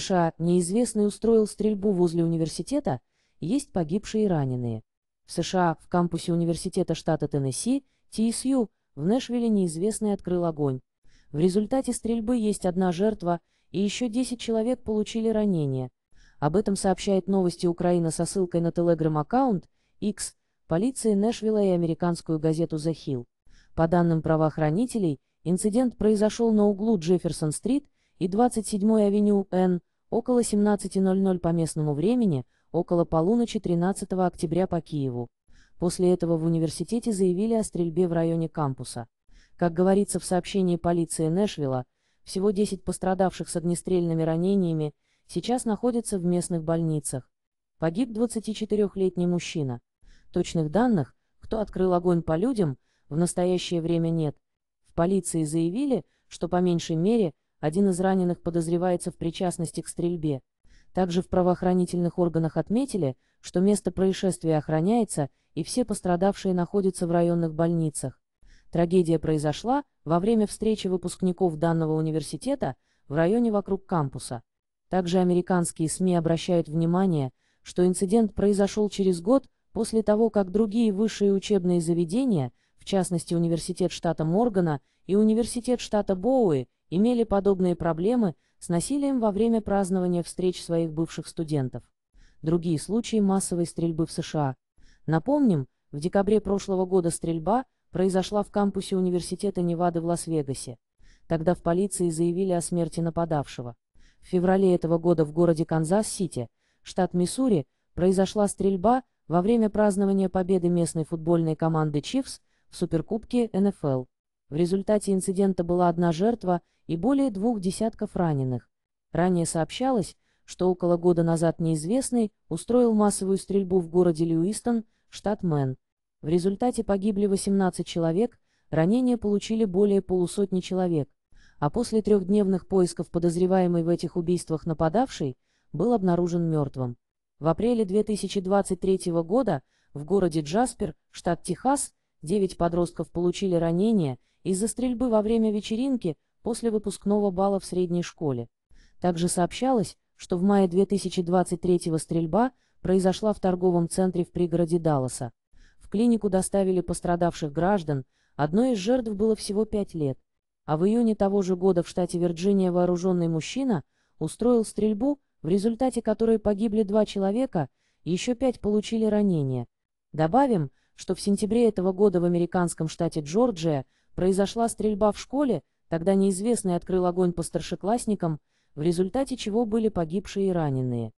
США неизвестный устроил стрельбу возле университета, есть погибшие и раненые. В США в кампусе университета штата Теннесси, ТСЮ, в Нэшвилле неизвестный открыл огонь. В результате стрельбы есть одна жертва, и еще 10 человек получили ранения. Об этом сообщает новости Украина со ссылкой на телеграм-аккаунт X, полиции Нэшвилла и американскую газету The Hill. По данным правоохранителей, инцидент произошел на углу Джефферсон-стрит и 27-й авеню Н около 17.00 по местному времени, около полуночи 13 октября по Киеву. После этого в университете заявили о стрельбе в районе кампуса. Как говорится в сообщении полиции Нэшвилла, всего 10 пострадавших с огнестрельными ранениями сейчас находятся в местных больницах. Погиб 24-летний мужчина. Точных данных, кто открыл огонь по людям, в настоящее время нет. В полиции заявили, что по меньшей мере – один из раненых подозревается в причастности к стрельбе. Также в правоохранительных органах отметили, что место происшествия охраняется, и все пострадавшие находятся в районных больницах. Трагедия произошла во время встречи выпускников данного университета в районе вокруг кампуса. Также американские СМИ обращают внимание, что инцидент произошел через год после того, как другие высшие учебные заведения – в частности, университет штата Моргана и университет штата Боуи имели подобные проблемы с насилием во время празднования встреч своих бывших студентов. Другие случаи массовой стрельбы в США. Напомним, в декабре прошлого года стрельба произошла в кампусе университета Невады в Лас-Вегасе. Тогда в полиции заявили о смерти нападавшего. В феврале этого года в городе Канзас-Сити, штат Миссури, произошла стрельба во время празднования победы местной футбольной команды «Чивс» в Суперкубке НФЛ. В результате инцидента была одна жертва и более двух десятков раненых. Ранее сообщалось, что около года назад неизвестный устроил массовую стрельбу в городе Льюистон, штат Мэн. В результате погибли 18 человек, ранения получили более полусотни человек, а после трехдневных поисков подозреваемый в этих убийствах нападавший был обнаружен мертвым. В апреле 2023 года в городе Джаспер, штат Техас, Девять подростков получили ранения из-за стрельбы во время вечеринки после выпускного бала в средней школе. Также сообщалось, что в мае 2023-го стрельба произошла в торговом центре в пригороде Далласа. В клинику доставили пострадавших граждан, одной из жертв было всего пять лет. А в июне того же года в штате Вирджиния вооруженный мужчина устроил стрельбу, в результате которой погибли два человека, еще пять получили ранения. Добавим, что в сентябре этого года в американском штате Джорджия произошла стрельба в школе, тогда неизвестный открыл огонь по старшеклассникам, в результате чего были погибшие и раненые.